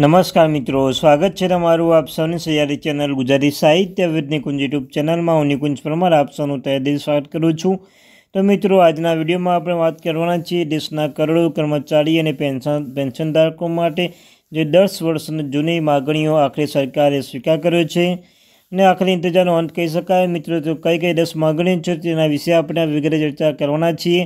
નમસ્કાર મિત્રો સ્વાગત છે તમારું આપ સૌની સહયારી ચેનલ ગુજરાતી સાહિત્ય વિદ કુંજ યુટ્યુબ ચેનલમાં હું નિકુંજ પરમાર આપ સૌનું તહેદિલ સ્વાગત કરું છું તો મિત્રો આજના વિડીયોમાં આપણે વાત કરવાના છીએ દેશના કરોડો કર્મચારી અને પેન્શન પેન્શનધારકો માટે જે દસ વર્ષની જૂની માગણીઓ આખરે સરકારે સ્વીકાર કર્યો છે અને આખરે ઇંતજારનો અંત કહી શકાય મિત્રો તો કઈ કઈ દસ માગણીઓ છે તેના વિશે આપણે વિગતે ચર્ચા કરવાના છીએ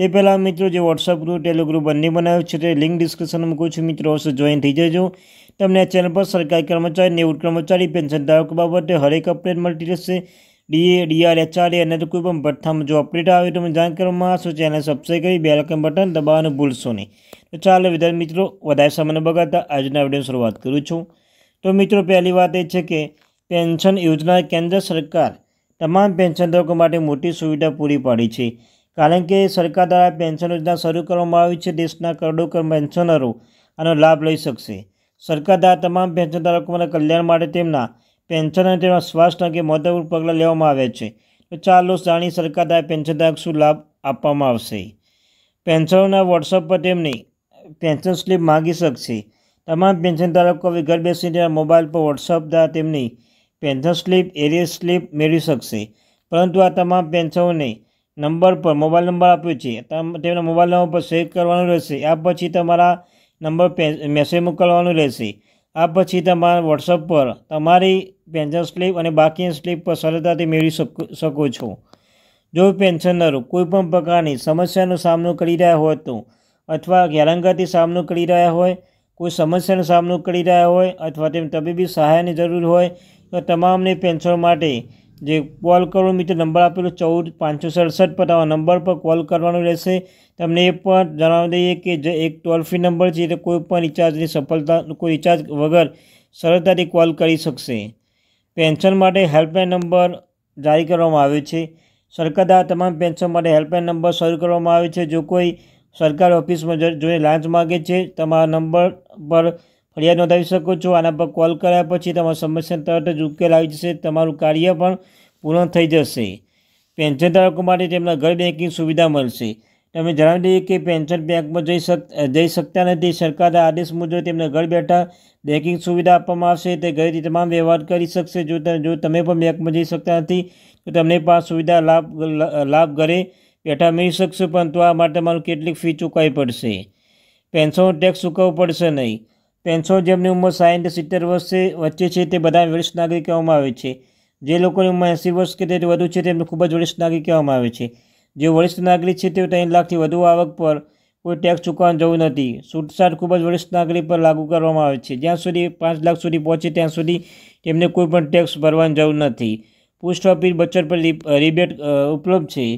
તે પહેલાં મિત્રો જે વોટ્સઅપ ગ્રુપ ટેલિગ્રુપ બંને બનાવ્યું છે તે લિંક ડિસ્ક્રિપ્શનમાં મૂકું છું મિત્રો અવશ્ય જોઈન થઈ જજો તમને આ ચેનલ પર સરકારી કર્મચારી નેવું કર્મચારી પેન્શન ધારક બાબતે હરેક અપડેટ મળતી રહેશે ડીએ ડીઆર એચઆરએ અને તો કોઈ પણ ભથ્થામાં જો અપડેટ આવે તો મને જાણ કરવામાં આવશો ચેનલ સબસ્ક્રાઈબ કરી બેલકન બટન દબાવવાનું ભૂલશો નહીં તો ચાલો વિદ્યાર્થી મિત્રો વધારે સમયને બગાડતા આજના વિડીયો શરૂઆત કરું છું તો મિત્રો પહેલી વાત એ છે કે પેન્શન યોજના કેન્દ્ર સરકાર તમામ પેન્શનધારકો માટે મોટી સુવિધા પૂરી પાડી છે કારણ કે સરકાર દ્વારા પેન્શન યોજના શરૂ કરવામાં આવી છે દેશના કરોડો પેન્શનરો આનો લાભ લઈ શકશે સરકાર દ્વારા તમામ પેન્શન ધારકોના કલ્યાણ માટે તેમના પેન્શન અને તેમના સ્વાસ્થ્ય અંગે મહત્વપૂર્ણ પગલાં લેવામાં આવ્યા છે તો ચાલો જાણી સરકાર દ્વારા પેન્શન ધારક શું લાભ આપવામાં આવશે પેન્શનરોના વોટ્સઅપ પર તેમની પેન્શન સ્લીપ માગી શકશે તમામ પેન્શન ધારકો હવે ઘર બેસીને તેના મોબાઈલ પર વોટ્સઅપ દ્વારા તેમની પેન્શન સ્લીપ એરિયર સ્લીપ મેળવી શકશે પરંતુ આ તમામ પેન્શનોને નંબર પર મોબાઈલ નંબર આપ્યો છે તેમના મોબાઈલ નંબર પર સેવ કરવાનો રહેશે આ પછી તમારા નંબર મેસેજ મોકલવાનો રહેશે આ પછી તમારા વોટ્સઅપ પર તમારી પેન્શન સ્લીપ અને બાકીની સ્લીપ પર સરળતાથી મેળવી શકો છો જો પેન્શનરો કોઈપણ પ્રકારની સમસ્યાનો સામનો કરી રહ્યા હોય તો અથવા ગેરંગતી સામનો કરી રહ્યા હોય કોઈ સમસ્યાનો સામનો કરી રહ્યા હોય અથવા તેમ તબીબી સહાયની જરૂર હોય તો તમામને પેન્શન માટે જે કોલ કરવાનો મિત્ર નંબર આપેલો ચૌદ પાંચસો સડસઠ પર તમારા નંબર પર કોલ કરવાનો રહેશે તમને એ પણ જણાવી દઈએ કે જે એક ટોલ ફ્રી નંબર છે તે કોઈ પણ રિચાર્જની સફળતા કોઈ રિચાર્જ વગર સરળતાથી કોલ કરી શકશે પેન્શન માટે હેલ્પલાઇન નંબર જારી કરવામાં આવ્યો છે સરકાર દ્વારા તમામ પેન્શન માટે હેલ્પલાઇન નંબર શરૂ કરવામાં આવ્યો છે જો કોઈ સરકારી ઓફિસમાં જોઈને લાંચ માગે છે તમારા નંબર પર ફરિયાદ નોંધાવી શકો છો આના પર કોલ કર્યા પછી તમારી સમસ્યા તરત જ ઉકેલ આવી જશે તમારું કાર્ય પણ પૂર્ણ થઈ જશે પેન્શન ધારકો માટે તેમના ઘર બેન્કિંગ સુવિધા મળશે તમે જણાવી દઈએ કે પેન્શન બેંકમાં જઈ શક જઈ શકતા નથી સરકારના આદેશ મુજબ તેમને ઘર બેઠા બેંકિંગ સુવિધા આપવામાં આવશે તે ઘરેથી તમામ વ્યવહાર કરી શકશે જો જો તમે પણ બેંકમાં જઈ શકતા નથી તો તમને પણ સુવિધા લાભ લાભ ઘરે બેઠા મેળવી શકશો પરંતુ આ માટે તમારું કેટલીક ફી ચૂકવવી પડશે પેન્શનનો ટેક્સ ચૂકવવો પડશે નહીં પેન્શન જેમની ઉંમર સાહીઠ સિત્તેર વર્ષે વચ્ચે છે તે બધા વરિષ્ઠ નાગરિક કહેવામાં આવે છે જે લોકોની ઉંમર એંસી વર્ષ કે તેથી વધુ છે તેમને ખૂબ જ વરિષ્ઠ નાગરિક કહેવામાં આવે છે જે વરિષ્ઠ નાગરિક છે તેઓ ત્રણ લાખથી વધુ આવક પર કોઈ ટેક્સ ચૂકવવાનું જવું નથી છૂટછાટ ખૂબ જ વરિષ્ઠ નાગરિક પર લાગુ કરવામાં આવે છે જ્યાં સુધી પાંચ લાખ સુધી પહોંચે ત્યાં સુધી તેમને કોઈ પણ ટેક્સ ભરવાની જરૂર નથી પોસ્ટ ઓફિસ બચત પર રિબેટ ઉપલબ્ધ છે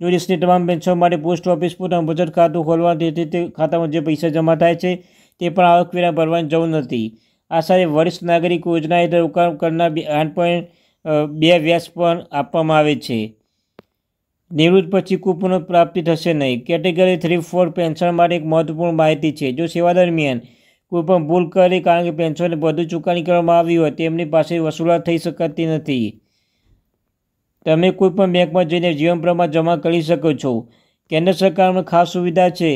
જો દેશની તમામ પેન્શન માટે પોસ્ટ ઓફિસ પોતાનું બચત ખાતું ખોલવાનું તે ખાતામાં જે પૈસા જમા થાય છે તે પણ આવકવેરા ભરવાની જરૂર નથી આ સાથે વરિષ્ઠ નાગરિક યોજના હેઠળ ઉકામ કરનાર આઠ પોઈન્ટ બે વ્યાસ પણ આપવામાં આવે છે નિવૃત્ત પછી કુપનો પ્રાપ્તિ થશે નહીં કેટેગરી થ્રી ફોર પેન્શન માટે એક મહત્વપૂર્ણ માહિતી છે જો સેવા દરમિયાન કોઈ પણ ભૂલ કરે કારણ કે પેન્શનને વધુ ચૂકવણી કરવામાં આવી હોય તેમની પાસે વસૂલાત થઈ શકતી નથી તમે કોઈ પણ બેંકમાં જઈને જીવન પ્રમાણ જમા કરી શકો છો કેન્દ્ર સરકારમાં ખાસ સુવિધા છે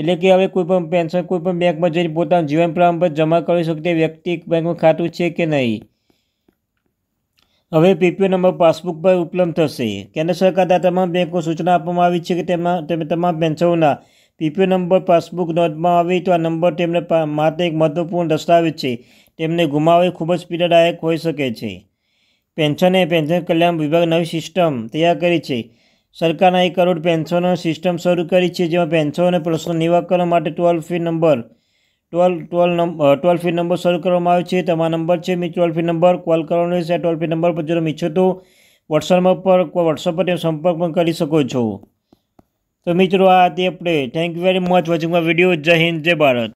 એટલે કે હવે કોઈ પણ પેન્શન કોઈપણ બેંકમાં જઈને પોતાનું જીવન પ્રમાણપત્ર જમા કરી શકતી વ્યક્તિ બેંકમાં ખાતું છે કે નહીં હવે પીપીઓ નંબર પાસબુક પર ઉપલબ્ધ થશે કેન્દ્ર સરકાર દ્વારા તમામ બેંકો સૂચના આપવામાં આવી છે કે તેમાં તમે તમામ પેન્શનોના પીપીઓ નંબર પાસબુક નોંધમાં આવે તો આ નંબર તેમને માટે એક મહત્વપૂર્ણ દસ્તાવેજ છે તેમને ગુમાવવી ખૂબ જ પીડાદાયક હોઈ શકે છે પેન્શન એ પેન્શન કલ્યાણ વિભાગ નવી સિસ્ટમ તૈયાર કરી છે સરકારના એક કરોડ પેન્શનો સિસ્ટમ શરૂ કરી છે જેમાં પેન્શનો પ્રશ્ન નિવાકરણ માટે twelve fee number twelve twelve number twelve fee number શરૂ કરવામાં આવ્યો છે તમારા નંબર છે મેં ટ્વેલ્વ ફી નંબર કોલ કરવાનો છે ટ્વેલ્વ ફી નંબર પર જો તમે ઈચ્છો તો વોટ્સઅપ પર વોટ્સઅપ પર સંપર્ક પણ કરી શકો છો તો મિત્રો આ હતી update thank you very much watching video જય હિન્દ જય ભારત